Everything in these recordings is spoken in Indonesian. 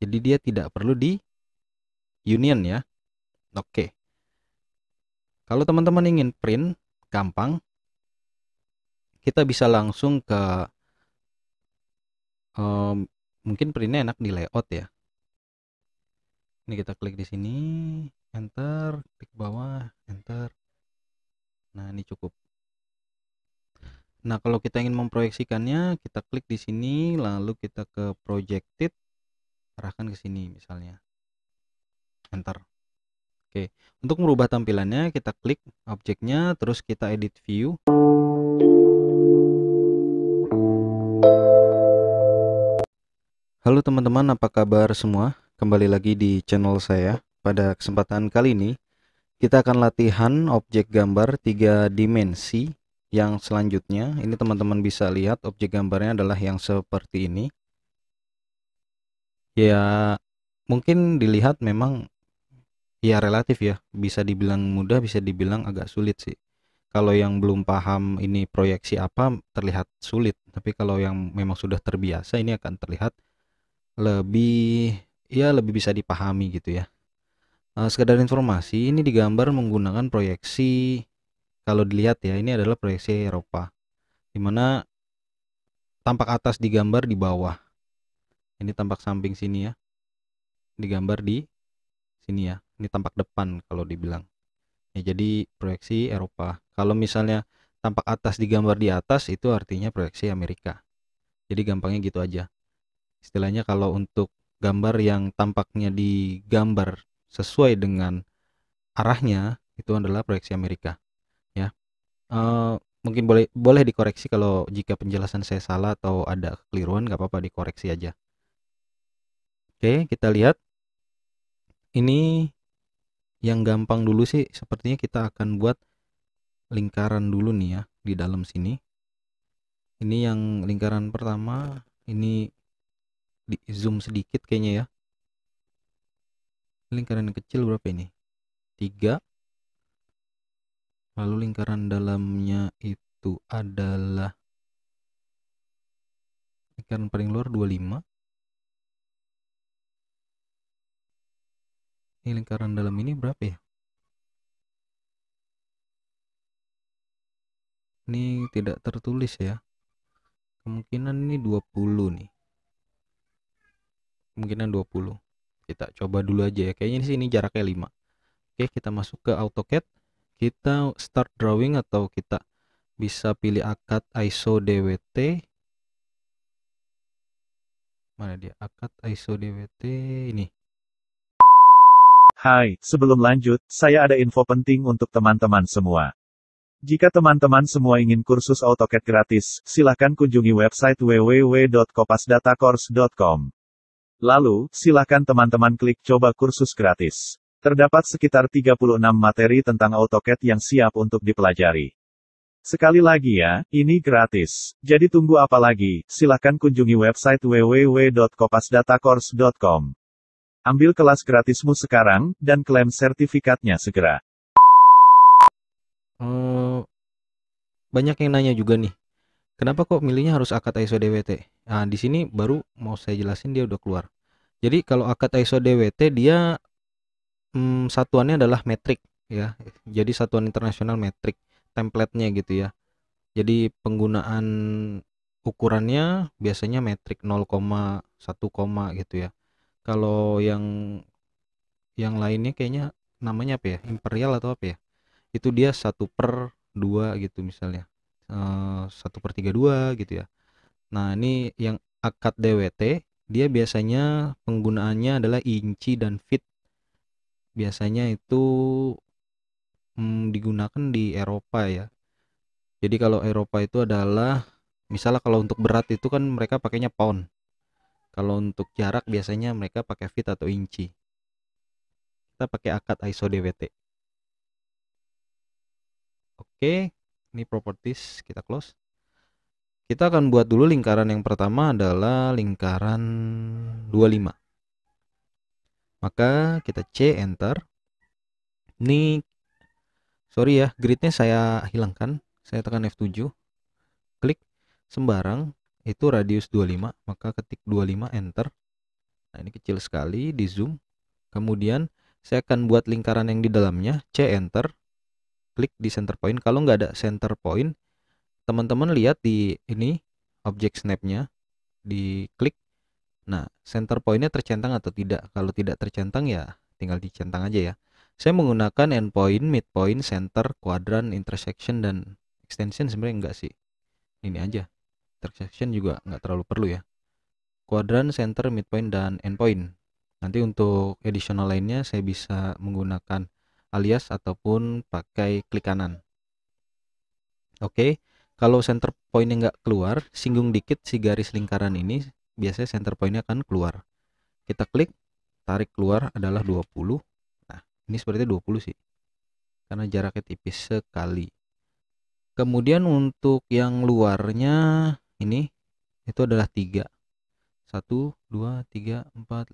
Jadi dia tidak perlu di union ya. Oke. Kalau teman-teman ingin print gampang kita bisa langsung ke um, mungkin printnya enak di layout ya. Ini kita klik di sini, enter, klik bawah, enter. Nah, ini cukup. Nah, kalau kita ingin memproyeksikannya, kita klik di sini, lalu kita ke projected, arahkan ke sini misalnya enter oke untuk merubah tampilannya kita klik objeknya terus kita edit view halo teman-teman apa kabar semua kembali lagi di channel saya pada kesempatan kali ini kita akan latihan objek gambar tiga dimensi yang selanjutnya ini teman-teman bisa lihat objek gambarnya adalah yang seperti ini ya mungkin dilihat memang ya relatif ya bisa dibilang mudah bisa dibilang agak sulit sih kalau yang belum paham ini proyeksi apa terlihat sulit tapi kalau yang memang sudah terbiasa ini akan terlihat lebih ya lebih bisa dipahami gitu ya Sekadar eh, sekedar informasi ini digambar menggunakan proyeksi kalau dilihat ya ini adalah proyeksi Eropa dimana tampak atas digambar di bawah ini tampak samping sini ya digambar di sini ya ini tampak depan kalau dibilang ya jadi proyeksi Eropa kalau misalnya tampak atas digambar di atas itu artinya proyeksi Amerika jadi gampangnya gitu aja istilahnya kalau untuk gambar yang tampaknya digambar sesuai dengan arahnya itu adalah proyeksi Amerika ya e, mungkin boleh boleh dikoreksi kalau jika penjelasan saya salah atau ada keliruan nggak apa-apa dikoreksi aja Oke, kita lihat. Ini yang gampang dulu sih, sepertinya kita akan buat lingkaran dulu nih ya di dalam sini. Ini yang lingkaran pertama, ini di zoom sedikit kayaknya ya. Lingkaran yang kecil berapa ini? tiga Lalu lingkaran dalamnya itu adalah lingkaran paling luar 25 ini lingkaran dalam ini berapa ya ini tidak tertulis ya kemungkinan ini 20 nih kemungkinan 20 kita coba dulu aja ya kayaknya sih ini jaraknya 5 oke kita masuk ke AutoCAD kita start drawing atau kita bisa pilih akad ISO DWT mana dia akad ISO DWT ini Hai, sebelum lanjut, saya ada info penting untuk teman-teman semua. Jika teman-teman semua ingin kursus AutoCAD gratis, silahkan kunjungi website www.kopasdatacourse.com. Lalu, silahkan teman-teman klik coba kursus gratis. Terdapat sekitar 36 materi tentang AutoCAD yang siap untuk dipelajari. Sekali lagi ya, ini gratis. Jadi tunggu apa lagi? Silahkan kunjungi website www.kopasdatacourse.com. Ambil kelas gratismu sekarang, dan klaim sertifikatnya segera. Hmm, banyak yang nanya juga nih, kenapa kok milihnya harus akad ISO DWT? Nah, di sini baru mau saya jelasin dia udah keluar. Jadi kalau akad ISO DWT dia hmm, satuannya adalah metrik ya. Jadi satuan internasional metrik, templatenya gitu ya. Jadi penggunaan ukurannya biasanya metrik 0,1, gitu ya kalau yang yang lainnya kayaknya namanya apa ya imperial atau apa ya itu dia satu per dua gitu misalnya eh, satu per tiga dua gitu ya nah ini yang akad DWT dia biasanya penggunaannya adalah inci dan fit biasanya itu hmm, digunakan di Eropa ya jadi kalau Eropa itu adalah misalnya kalau untuk berat itu kan mereka pakainya pound kalau untuk jarak biasanya mereka pakai feet atau inci. Kita pakai akad ISO DWT. Oke, ini properties kita close. Kita akan buat dulu lingkaran yang pertama adalah lingkaran 25. Maka kita C enter. Ini sorry ya, gridnya saya hilangkan. Saya tekan F7. Klik sembarang itu radius 25 maka ketik 25 enter nah ini kecil sekali di zoom kemudian saya akan buat lingkaran yang di dalamnya C enter klik di center point kalau nggak ada center point teman-teman lihat di ini objek snapnya di klik nah center pointnya tercentang atau tidak kalau tidak tercentang ya tinggal dicentang aja ya saya menggunakan endpoint, midpoint, center, quadrant, intersection, dan extension sebenarnya enggak sih. Ini aja intersection juga nggak terlalu perlu ya kuadran center midpoint dan endpoint nanti untuk additional lainnya saya bisa menggunakan alias ataupun pakai klik kanan oke kalau center pointnya nggak keluar singgung dikit si garis lingkaran ini biasanya center pointnya akan keluar kita klik tarik keluar adalah 20 nah ini sepertinya 20 sih karena jaraknya tipis sekali kemudian untuk yang luarnya ini itu adalah 3 1 2 3 4 5 6 7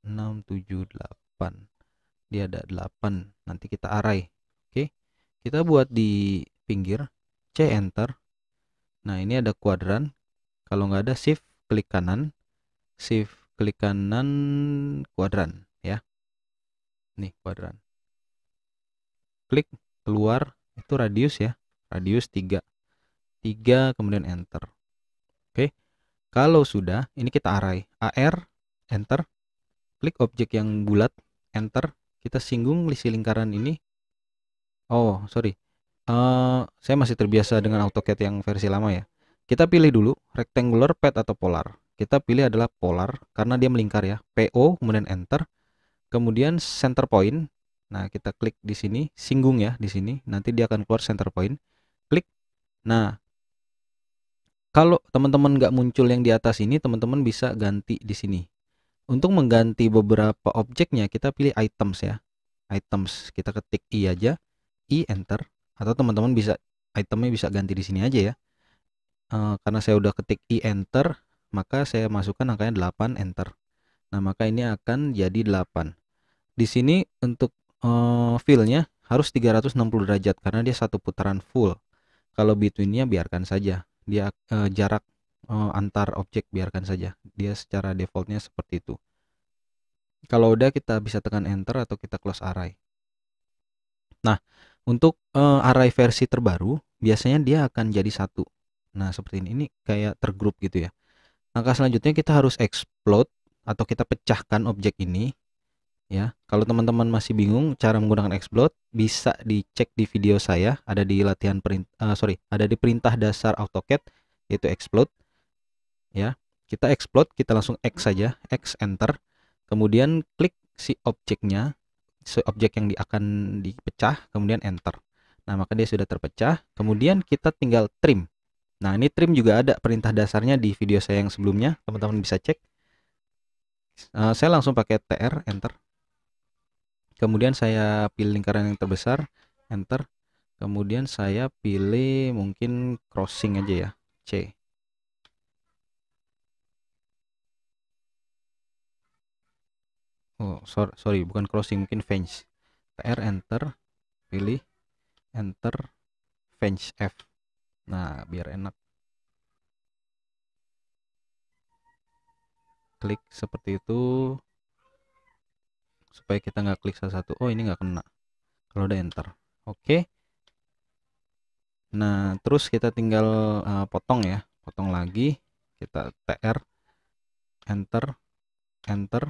8 dia ada 8 nanti kita arai oke kita buat di pinggir C enter nah ini ada kuadran kalau nggak ada shift klik kanan shift klik kanan kuadran ya nih kuadran klik keluar itu radius ya radius 3 3 kemudian enter kalau sudah, ini kita arai. AR, enter. Klik objek yang bulat, enter. Kita singgung lisi lingkaran ini. Oh, sorry. Uh, saya masih terbiasa dengan AutoCAD yang versi lama ya. Kita pilih dulu rectangular, pad, atau polar. Kita pilih adalah polar karena dia melingkar ya. PO, kemudian enter. Kemudian center point. Nah, kita klik di sini, singgung ya di sini. Nanti dia akan keluar center point. Klik. Nah, kalau teman-teman nggak muncul yang di atas ini, teman-teman bisa ganti di sini. Untuk mengganti beberapa objeknya, kita pilih items ya. Items, kita ketik i aja, i enter. Atau teman-teman bisa itemnya bisa ganti di sini aja ya. E, karena saya udah ketik i enter, maka saya masukkan angkanya 8 enter. Nah, maka ini akan jadi 8. Di sini untuk uh, fillnya harus 360 derajat karena dia satu putaran full. Kalau betweennya biarkan saja dia eh, jarak eh, antar objek biarkan saja dia secara defaultnya seperti itu kalau udah kita bisa tekan enter atau kita close array nah untuk eh, array versi terbaru biasanya dia akan jadi satu nah seperti ini ini kayak tergroup gitu ya langkah selanjutnya kita harus explode atau kita pecahkan objek ini ya. Kalau teman-teman masih bingung cara menggunakan explode, bisa dicek di video saya, ada di latihan perintah eh, uh, sorry, ada di perintah dasar AutoCAD yaitu explode. Ya, kita explode, kita langsung X saja, X enter. Kemudian klik si objeknya, si objek yang di, akan dipecah, kemudian enter. Nah, maka dia sudah terpecah. Kemudian kita tinggal trim. Nah, ini trim juga ada perintah dasarnya di video saya yang sebelumnya, teman-teman bisa cek. Uh, saya langsung pakai TR enter kemudian saya pilih lingkaran yang terbesar enter kemudian saya pilih mungkin crossing aja ya C oh sorry, sorry bukan crossing mungkin fence TR enter pilih enter fence F nah biar enak klik seperti itu supaya kita nggak klik salah satu oh ini nggak kena kalau udah enter oke okay. nah terus kita tinggal uh, potong ya potong lagi kita tr enter enter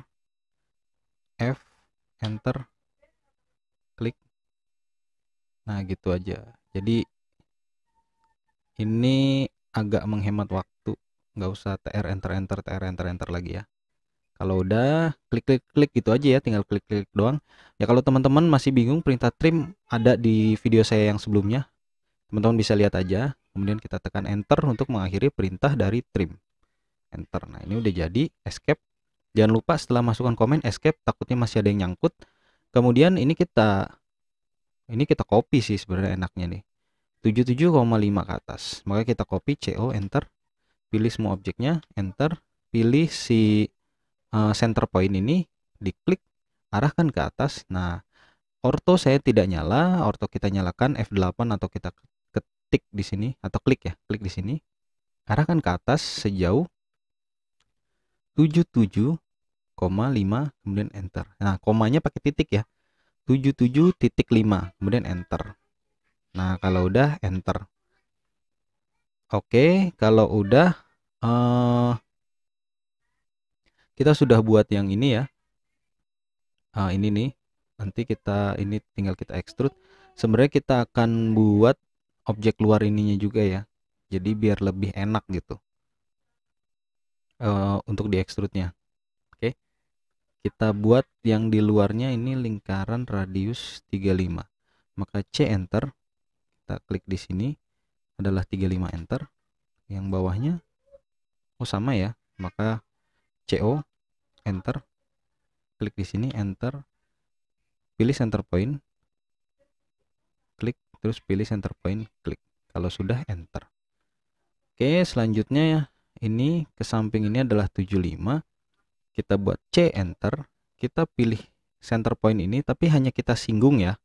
f enter klik nah gitu aja jadi ini agak menghemat waktu nggak usah tr enter enter tr enter enter lagi ya kalau udah klik-klik-klik gitu aja ya, tinggal klik-klik doang. Ya kalau teman-teman masih bingung perintah trim ada di video saya yang sebelumnya. Teman-teman bisa lihat aja. Kemudian kita tekan enter untuk mengakhiri perintah dari trim. Enter. Nah, ini udah jadi escape. Jangan lupa setelah masukkan komen escape takutnya masih ada yang nyangkut. Kemudian ini kita ini kita copy sih sebenarnya enaknya nih. 77,5 ke atas. Maka kita copy CO enter pilih semua objeknya, enter, pilih si Eh, center point ini diklik arahkan ke atas. Nah, orto saya tidak nyala, orto kita nyalakan F8 atau kita ketik di sini atau klik ya, klik di sini. Arahkan ke atas sejauh 77,5 kemudian enter. Nah, komanya pakai titik ya. 77.5 kemudian enter. Nah, kalau udah enter. Oke, kalau udah uh, kita sudah buat yang ini ya nah, ini nih nanti kita ini tinggal kita extrude sebenarnya kita akan buat objek luar ininya juga ya jadi biar lebih enak gitu uh, untuk di extrude nya oke kita buat yang di luarnya ini lingkaran radius 35 maka C enter kita klik di sini adalah 35 enter yang bawahnya oh sama ya maka CO enter klik di sini enter pilih center point klik terus pilih center point klik kalau sudah enter oke selanjutnya ya ini ke samping ini adalah 75 kita buat C enter kita pilih center point ini tapi hanya kita singgung ya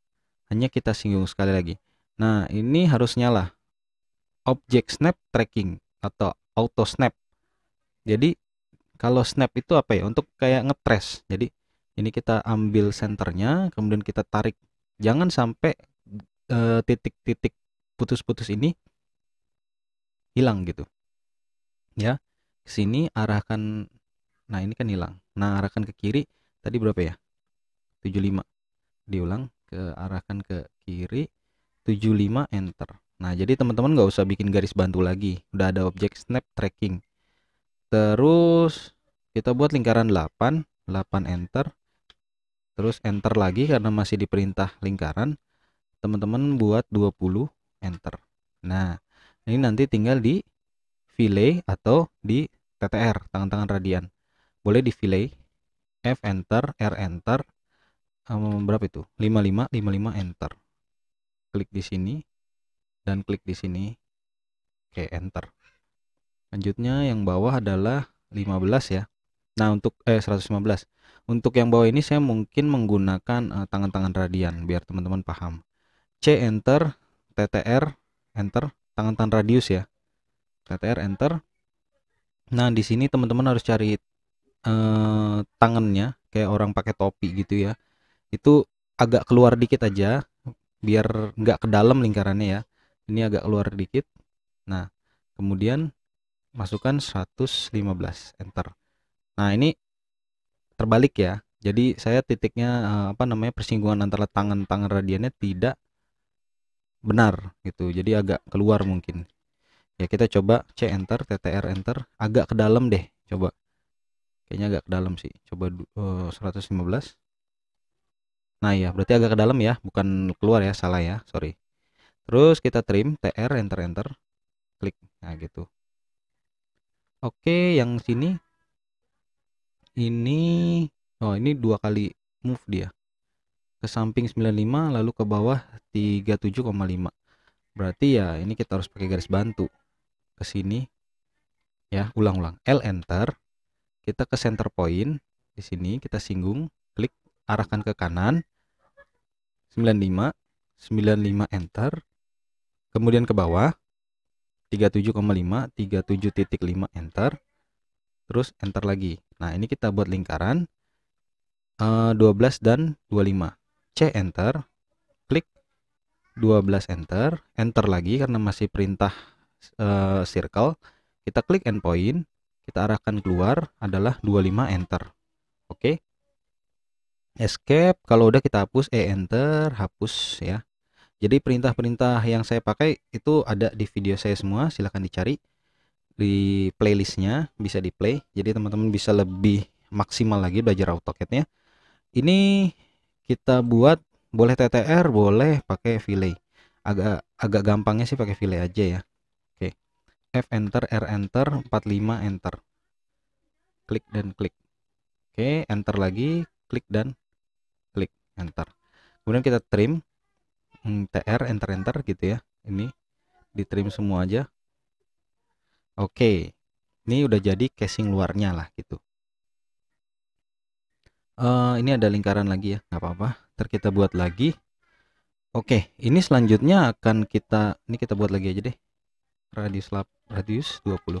hanya kita singgung sekali lagi nah ini harus nyala object snap tracking atau auto snap jadi kalau snap itu apa ya untuk kayak ngetres jadi ini kita ambil senternya kemudian kita tarik jangan sampai eh, titik-titik uh, putus-putus ini hilang gitu ya sini arahkan nah ini kan hilang nah arahkan ke kiri tadi berapa ya 75 diulang ke arahkan ke kiri 75 enter nah jadi teman-teman nggak usah bikin garis bantu lagi udah ada objek snap tracking terus kita buat lingkaran 8 8 enter terus enter lagi karena masih diperintah lingkaran teman-teman buat 20 enter nah ini nanti tinggal di fillet atau di TTR tangan-tangan radian boleh di fillet F enter R enter um, berapa itu 55 55 enter klik di sini dan klik di sini oke enter lanjutnya yang bawah adalah 15 ya. Nah, untuk eh 115. Untuk yang bawah ini saya mungkin menggunakan eh, tangan-tangan uh, radian biar teman-teman paham. C enter, TTR enter, tangan-tangan radius ya. TTR enter. Nah, di sini teman-teman harus cari uh, tangannya kayak orang pakai topi gitu ya. Itu agak keluar dikit aja biar nggak ke dalam lingkarannya ya. Ini agak keluar dikit. Nah, kemudian masukkan 115 enter nah ini terbalik ya jadi saya titiknya eh, apa namanya persinggungan antara tangan-tangan radiannya tidak benar gitu jadi agak keluar mungkin ya kita coba C enter TTR enter agak ke dalam deh coba kayaknya agak ke dalam sih coba uh, eh, 115 nah ya berarti agak ke dalam ya bukan keluar ya salah ya sorry terus kita trim TR enter enter klik nah gitu Oke, yang sini ini oh ini dua kali move dia. Ke samping 95 lalu ke bawah 37,5. Berarti ya ini kita harus pakai garis bantu. Ke sini ya, ulang-ulang. L enter. Kita ke center point di sini kita singgung, klik arahkan ke kanan. 95 95 enter. Kemudian ke bawah 37,5 37.5 enter terus enter lagi nah ini kita buat lingkaran 12 eh, dan 25 C enter klik 12 enter enter lagi karena masih perintah eh, circle kita klik endpoint kita arahkan keluar adalah 25 enter oke okay. escape kalau udah kita hapus E enter hapus ya jadi perintah-perintah yang saya pakai itu ada di video saya semua, silahkan dicari di playlistnya bisa di play. Jadi teman-teman bisa lebih maksimal lagi belajar AutoCAD-nya. Ini kita buat boleh TTR, boleh pakai fillet. Agak agak gampangnya sih pakai fillet aja ya. Oke. F enter, R enter, 45 enter. Klik dan klik. Oke, enter lagi, klik dan klik enter. Kemudian kita trim Hmm, tr enter enter gitu ya ini di trim semua aja oke ini udah jadi casing luarnya lah gitu uh, ini ada lingkaran lagi ya nggak apa-apa ter kita buat lagi oke ini selanjutnya akan kita ini kita buat lagi aja deh radius lap radius 20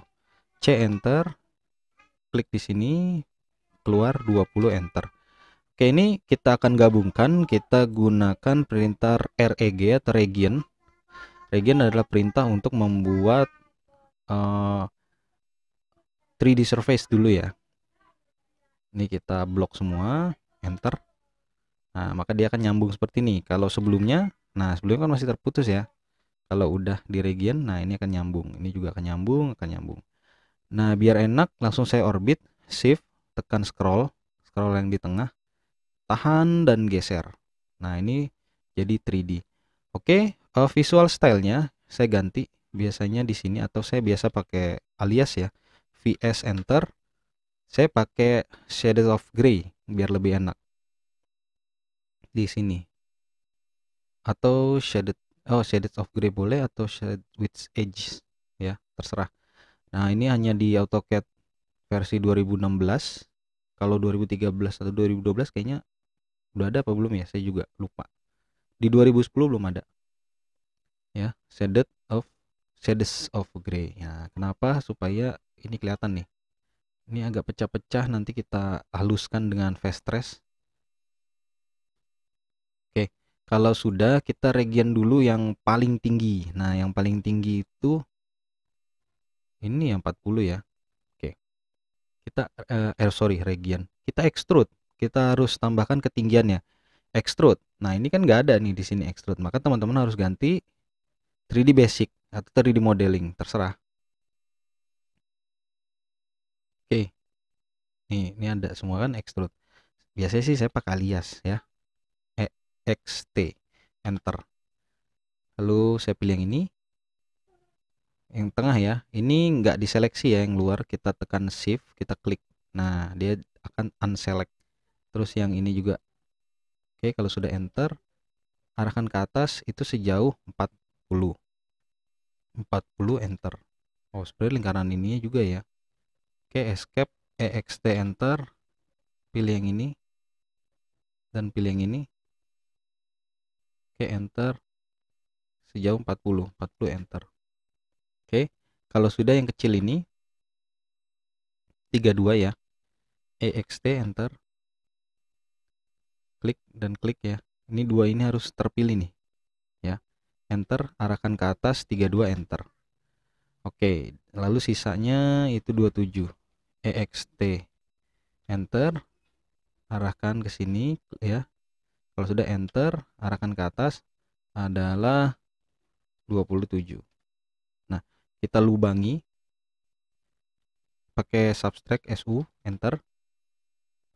c enter klik di sini keluar 20 enter Oke, ini kita akan gabungkan, kita gunakan perintah reg ya, atau region. Region adalah perintah untuk membuat uh, eh, 3D surface dulu ya. Ini kita blok semua, enter. Nah, maka dia akan nyambung seperti ini. Kalau sebelumnya, nah sebelumnya kan masih terputus ya. Kalau udah di region, nah ini akan nyambung. Ini juga akan nyambung, akan nyambung. Nah, biar enak langsung saya orbit, shift, tekan scroll, scroll yang di tengah tahan dan geser nah ini jadi 3D oke uh, visual stylenya saya ganti biasanya di sini atau saya biasa pakai alias ya vs enter saya pakai shaded of gray biar lebih enak di sini atau shaded oh shaded of gray boleh atau shaded with edges ya terserah nah ini hanya di AutoCAD versi 2016 kalau 2013 atau 2012 kayaknya udah ada apa belum ya saya juga lupa di 2010 belum ada ya shaded of shades of gray ya kenapa supaya ini kelihatan nih ini agak pecah-pecah nanti kita haluskan dengan fast stress oke kalau sudah kita region dulu yang paling tinggi nah yang paling tinggi itu ini yang 40 ya oke kita eh, eh sorry region kita extrude kita harus tambahkan ketinggiannya extrude. Nah, ini kan nggak ada nih di sini extrude. Maka teman-teman harus ganti 3D basic atau 3D modeling, terserah. Oke. Nih, ini ada semua kan extrude. Biasanya sih saya pakai alias ya. E XT. Enter. Lalu saya pilih yang ini. Yang tengah ya. Ini nggak diseleksi ya yang luar. Kita tekan shift, kita klik. Nah, dia akan unselect terus yang ini juga oke kalau sudah enter arahkan ke atas itu sejauh 40 40 enter oh sebenarnya lingkaran ini juga ya oke escape ext enter pilih yang ini dan pilih yang ini oke enter sejauh 40 40 enter oke kalau sudah yang kecil ini 32 ya ext enter klik dan klik ya ini dua ini harus terpilih nih ya enter arahkan ke atas 32 enter oke lalu sisanya itu 27 ext enter arahkan ke sini ya kalau sudah enter arahkan ke atas adalah 27 nah kita lubangi pakai subtract su enter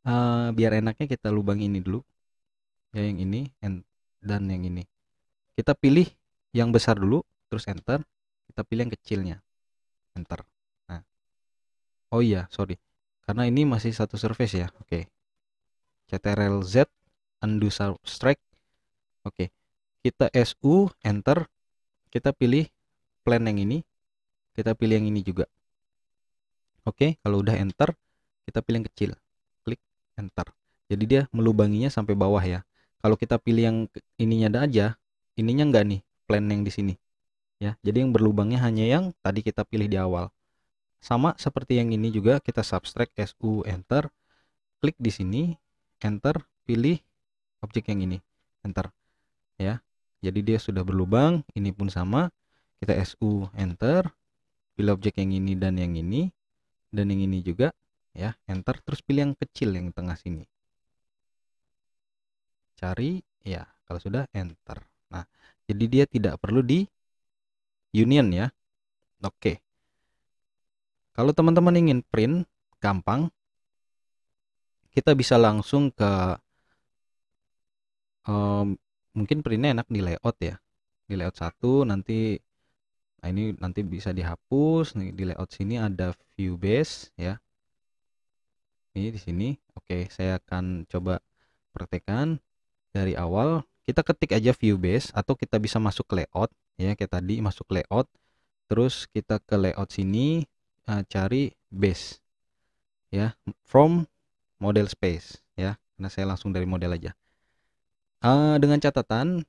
uh, biar enaknya kita lubang ini dulu ya yang ini and, dan yang ini kita pilih yang besar dulu terus enter kita pilih yang kecilnya enter nah oh iya sorry karena ini masih satu surface ya oke okay. ctrl z undo strike oke okay. kita su enter kita pilih plan yang ini kita pilih yang ini juga oke okay, kalau udah enter kita pilih yang kecil enter jadi dia melubanginya sampai bawah ya kalau kita pilih yang ininya ada aja ininya enggak nih plan yang di sini ya jadi yang berlubangnya hanya yang tadi kita pilih di awal sama seperti yang ini juga kita subtract su enter klik di sini enter pilih objek yang ini enter ya jadi dia sudah berlubang ini pun sama kita su enter pilih objek yang ini dan yang ini dan yang ini juga ya enter terus pilih yang kecil yang tengah sini cari ya kalau sudah enter nah jadi dia tidak perlu di union ya oke kalau teman-teman ingin print gampang kita bisa langsung ke um, mungkin printnya enak di layout ya di layout satu nanti nah ini nanti bisa dihapus nih di layout sini ada view base ya ini iya, di sini. Oke, saya akan coba praktekkan dari awal. Kita ketik aja view base atau kita bisa masuk ke layout ya kayak tadi masuk layout. Terus kita ke layout sini uh, cari base ya from model space ya. Karena saya langsung dari model aja. Uh, dengan catatan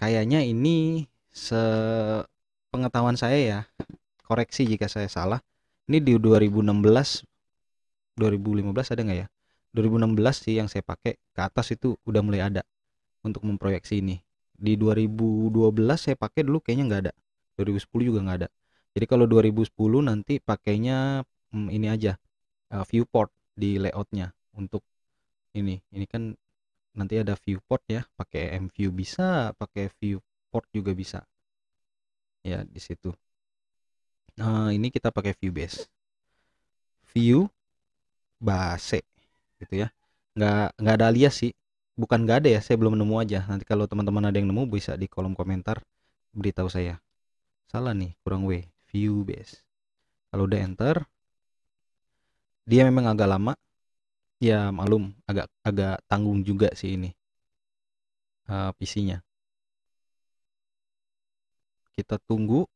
kayaknya ini sepengetahuan saya ya koreksi jika saya salah ini di 2016 2015 ada nggak ya 2016 sih yang saya pakai ke atas itu udah mulai ada untuk memproyeksi ini di 2012 saya pakai dulu kayaknya nggak ada 2010 juga nggak ada jadi kalau 2010 nanti pakainya hmm, ini aja uh, viewport di layoutnya untuk ini ini kan nanti ada viewport ya pakai mview bisa pakai viewport juga bisa ya di situ nah ini kita pakai view base view base gitu ya nggak nggak ada alias sih bukan nggak ada ya saya belum nemu aja nanti kalau teman-teman ada yang nemu bisa di kolom komentar beritahu saya salah nih kurang W view base kalau udah enter dia memang agak lama ya malum agak agak tanggung juga sih ini uh, PC-nya kita tunggu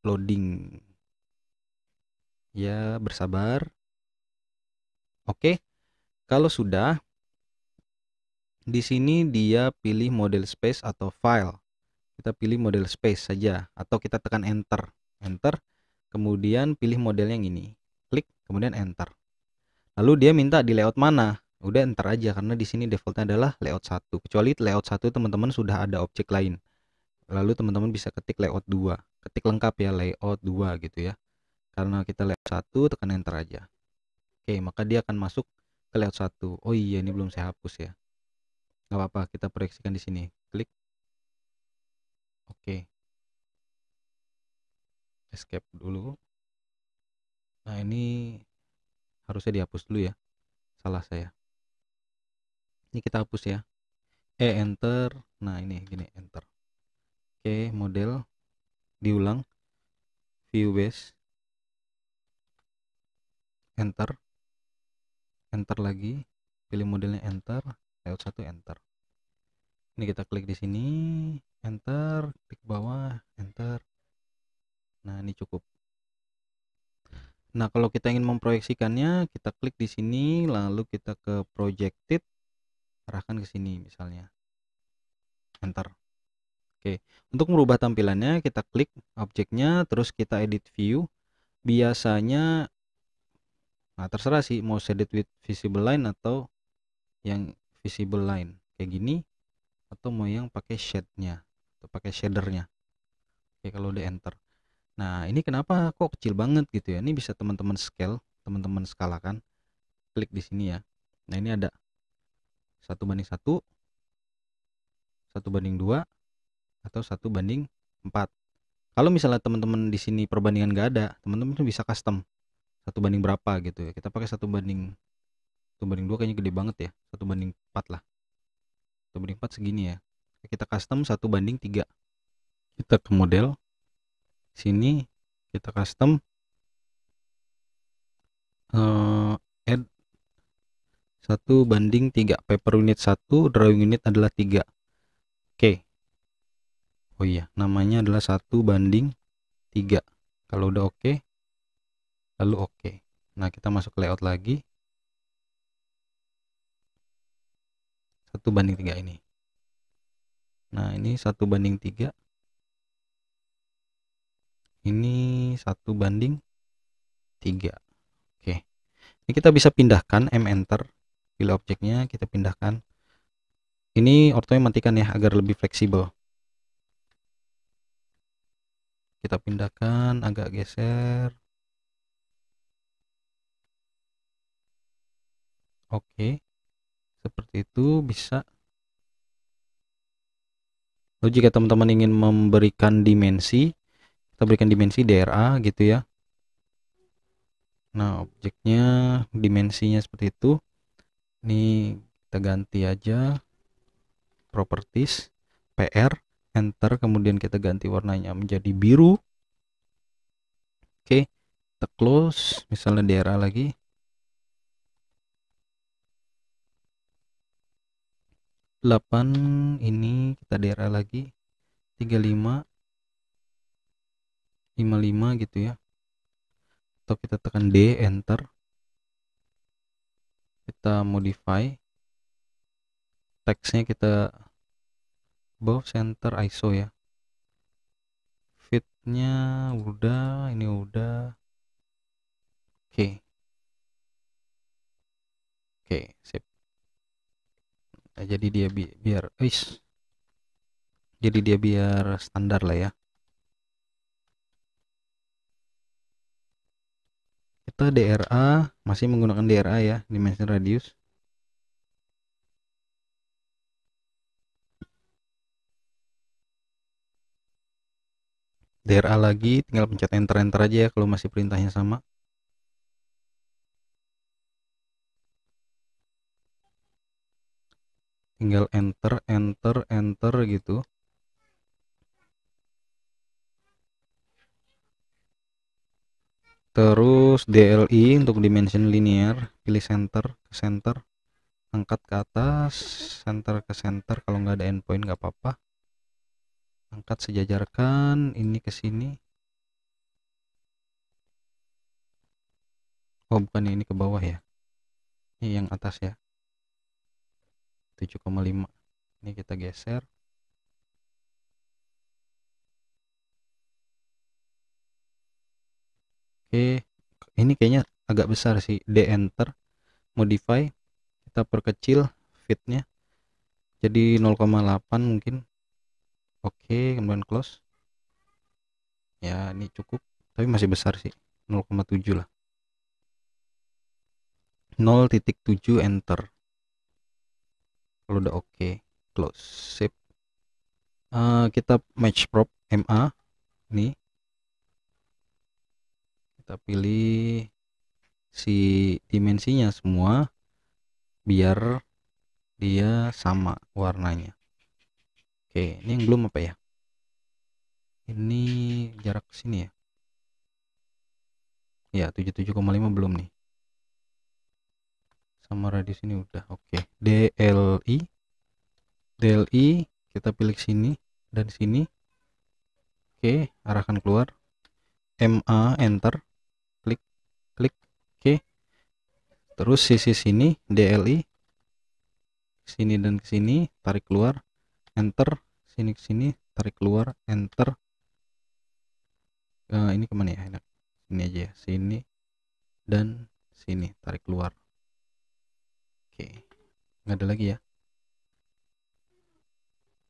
loading ya bersabar Oke. Kalau sudah di sini dia pilih model space atau file. Kita pilih model space saja atau kita tekan enter. Enter. Kemudian pilih model yang ini. Klik kemudian enter. Lalu dia minta di layout mana? Udah enter aja karena di sini defaultnya adalah layout 1. Kecuali layout 1 teman-teman sudah ada objek lain. Lalu teman-teman bisa ketik layout 2. Ketik lengkap ya layout 2 gitu ya. Karena kita layout 1 tekan enter aja. Oke, maka dia akan masuk ke layout 1. Oh iya, ini belum saya hapus ya. Gak apa-apa, kita proyeksikan di sini. Klik. Oke. Escape dulu. Nah, ini harusnya dihapus dulu ya. Salah saya. Ini kita hapus ya. E enter. Nah, ini gini enter. Oke, model diulang view base enter enter lagi pilih modelnya enter layout satu enter ini kita klik di sini enter klik bawah enter nah ini cukup nah kalau kita ingin memproyeksikannya kita klik di sini lalu kita ke projected arahkan ke sini misalnya enter oke untuk merubah tampilannya kita klik objeknya terus kita edit view biasanya nah terserah sih mau shaded with visible line atau yang visible line kayak gini atau mau yang pakai shade-nya atau pakai shadernya oke kalau udah enter nah ini kenapa kok kecil banget gitu ya ini bisa teman-teman scale teman-teman skalakan klik di sini ya nah ini ada satu banding satu satu banding dua atau satu banding empat kalau misalnya teman-teman di sini perbandingan nggak ada teman-teman bisa custom satu banding berapa gitu ya kita pakai satu banding satu banding dua kayaknya gede banget ya satu banding empat lah satu banding empat segini ya kita custom satu banding tiga kita ke model sini kita custom uh, add satu banding tiga paper unit satu drawing unit adalah tiga oke okay. oh iya namanya adalah satu banding tiga kalau udah oke okay, lalu oke okay. nah kita masuk ke layout lagi satu banding tiga ini nah ini satu banding tiga ini satu banding tiga oke okay. ini kita bisa pindahkan m enter pilih objeknya kita pindahkan ini ortonya matikan ya agar lebih fleksibel kita pindahkan agak geser Oke, seperti itu bisa. Lalu jika teman-teman ingin memberikan dimensi, kita berikan dimensi DRA gitu ya. Nah, objeknya dimensinya seperti itu. Ini kita ganti aja properties PR enter kemudian kita ganti warnanya menjadi biru oke kita close misalnya DRA lagi 8 ini kita daerah lagi 35 55 gitu ya atau kita tekan D enter kita modify teksnya kita above center ISO ya fitnya udah ini udah oke okay. oke okay, sip ya jadi dia bi biar wis jadi dia biar standar lah ya kita DRA masih menggunakan DRA ya dimension radius DRA lagi tinggal pencet enter enter aja ya kalau masih perintahnya sama tinggal enter enter enter gitu terus DLI untuk dimension linear pilih center ke center angkat ke atas center ke center kalau nggak ada endpoint nggak apa-apa angkat sejajarkan ini ke sini oh bukan ini ke bawah ya ini yang atas ya 7,5 ini kita geser oke ini kayaknya agak besar sih D enter modify kita perkecil fitnya jadi 0,8 mungkin oke kemudian close ya ini cukup tapi masih besar sih 0,7 lah 0.7 enter kalau udah oke okay, close sip uh, kita match prop MA ini kita pilih si dimensinya semua biar dia sama warnanya oke ini yang belum apa ya ini jarak sini ya ya 77,5 belum nih sama radius ini udah oke okay. DLI DLI kita pilih sini dan sini oke okay, arahkan keluar MA enter klik klik oke okay. terus sisi sini DLI sini dan sini tarik keluar enter sini sini tarik keluar enter uh, ini kemana ya ini aja ya sini dan sini tarik keluar oke nggak ada lagi ya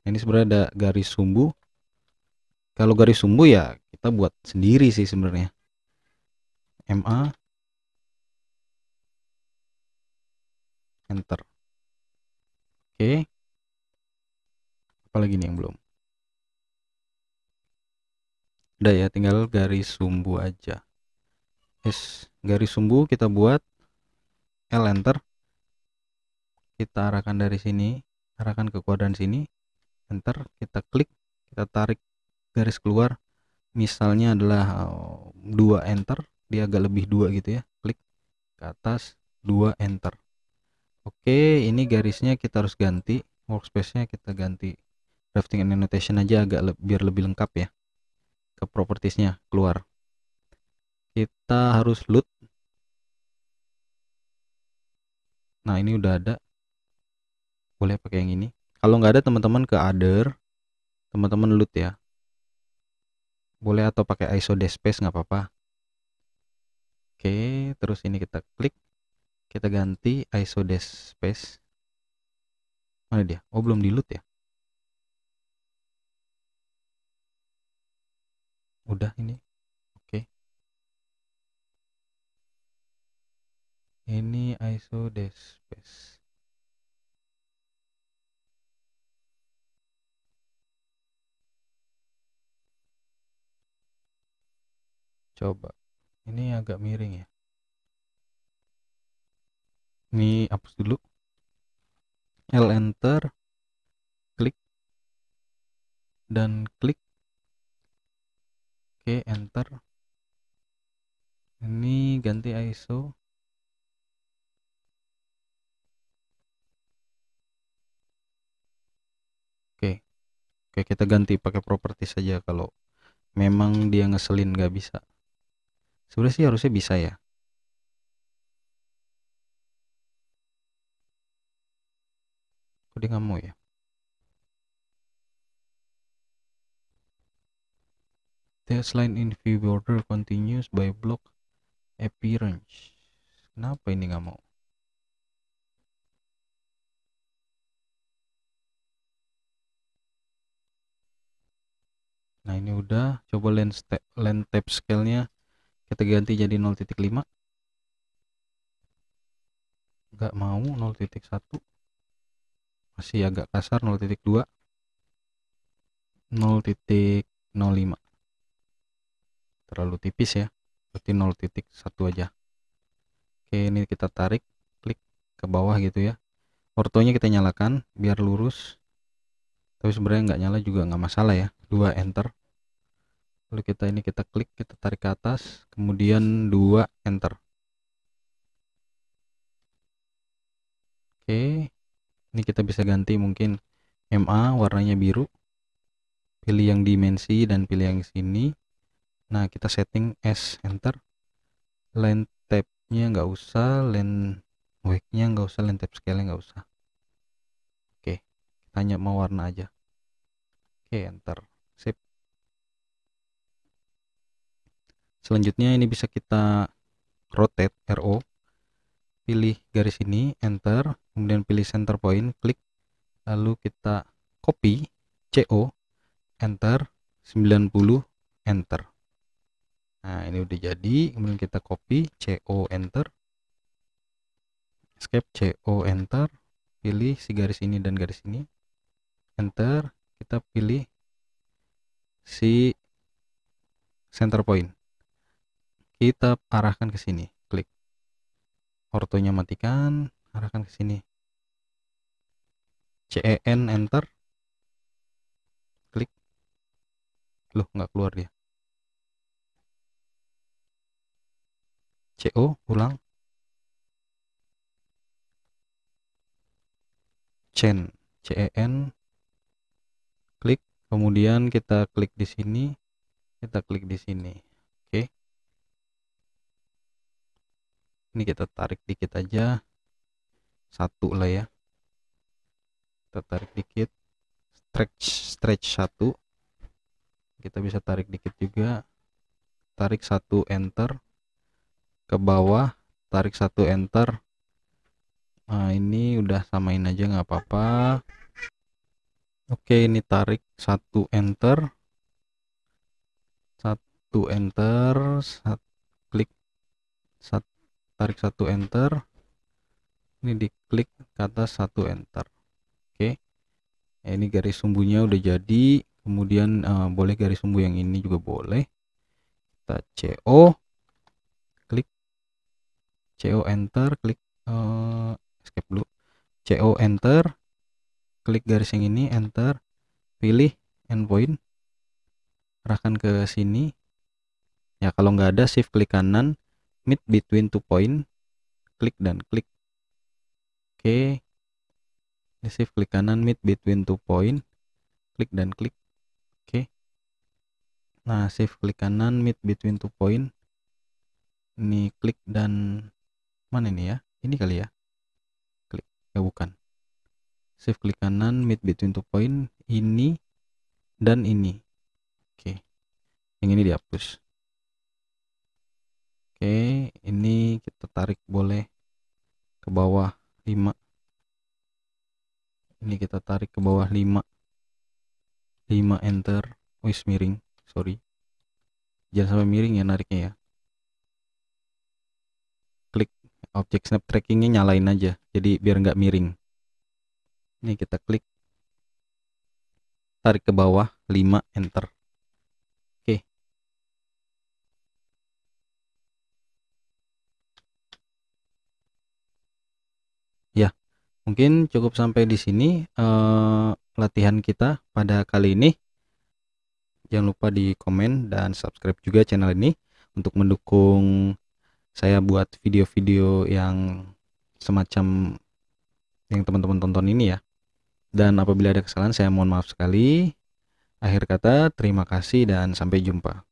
ini sebenarnya ada garis sumbu kalau garis sumbu ya kita buat sendiri sih sebenarnya MA enter oke okay. apalagi nih yang belum udah ya tinggal garis sumbu aja yes garis sumbu kita buat L enter kita arahkan dari sini arahkan ke kuadran sini enter kita klik kita tarik garis keluar misalnya adalah eh, dua enter dia agak lebih dua gitu ya klik ke atas dua enter oke ini garisnya kita harus ganti workspace nya kita ganti drafting and annotation aja agak le biar lebih lengkap ya ke properties nya keluar kita harus load nah ini udah ada boleh pakai yang ini kalau nggak ada teman-teman ke other teman-teman loot ya boleh atau pakai iso space nggak apa-apa oke terus ini kita klik kita ganti iso space mana dia oh belum di loot ya udah ini oke ini iso space coba ini agak miring ya ini hapus dulu L enter klik dan klik oke enter ini ganti ISO oke oke kita ganti pakai properti saja kalau memang dia ngeselin nggak bisa Sebenarnya sih harusnya bisa ya. Kok dia nggak mau ya? Test line in view border continues by block appearance. Kenapa ini nggak mau? Nah ini udah, coba lens, tap, scale-nya kita ganti jadi 0.5 nggak mau 0.1 masih agak kasar 0.2 0.05 terlalu tipis ya berarti 0.1 aja oke ini kita tarik klik ke bawah gitu ya ortonya kita nyalakan biar lurus tapi sebenarnya nggak nyala juga nggak masalah ya dua enter lalu kita ini kita klik kita tarik ke atas kemudian dua enter oke ini kita bisa ganti mungkin MA warnanya biru pilih yang dimensi dan pilih yang sini nah kita setting S enter line tab nggak usah line wake nya nggak usah line tab scale nggak usah oke kita hanya mau warna aja oke enter sip selanjutnya ini bisa kita rotate RO pilih garis ini enter kemudian pilih center point klik lalu kita copy CO enter 90 enter nah ini udah jadi kemudian kita copy CO enter escape CO enter pilih si garis ini dan garis ini enter kita pilih si center point kita arahkan ke sini klik ortonya matikan arahkan ke sini CEN enter klik loh nggak keluar dia CO ulang chain CEN klik kemudian kita klik di sini kita klik di sini ini kita tarik dikit aja satu lah ya kita tarik dikit stretch stretch satu kita bisa tarik dikit juga tarik satu enter ke bawah tarik satu enter nah, ini udah samain aja nggak apa-apa oke ini tarik satu enter satu enter satu klik satu tarik satu enter ini diklik kata satu enter oke okay. Eh, ini garis sumbunya udah jadi kemudian uh, boleh garis sumbu yang ini juga boleh kita CO klik CO enter klik uh, escape dulu CO enter klik garis yang ini enter pilih endpoint arahkan ke sini ya kalau nggak ada shift klik kanan mid between two point klik dan klik oke okay. di shift klik kanan mid between two point klik dan klik oke okay. nah save klik kanan mid between two point ini klik dan mana ini ya ini kali ya klik ya bukan Save klik kanan mid between two point ini dan ini oke okay. yang ini dihapus oke okay bawah 5 ini kita tarik ke bawah 5 5 enter wis miring sorry jangan sampai miring ya nariknya ya klik objek snap trackingnya nyalain aja jadi biar nggak miring ini kita klik tarik ke bawah 5 enter mungkin cukup sampai di sini uh, latihan kita pada kali ini jangan lupa di komen dan subscribe juga channel ini untuk mendukung saya buat video-video yang semacam yang teman-teman tonton ini ya dan apabila ada kesalahan saya mohon maaf sekali akhir kata terima kasih dan sampai jumpa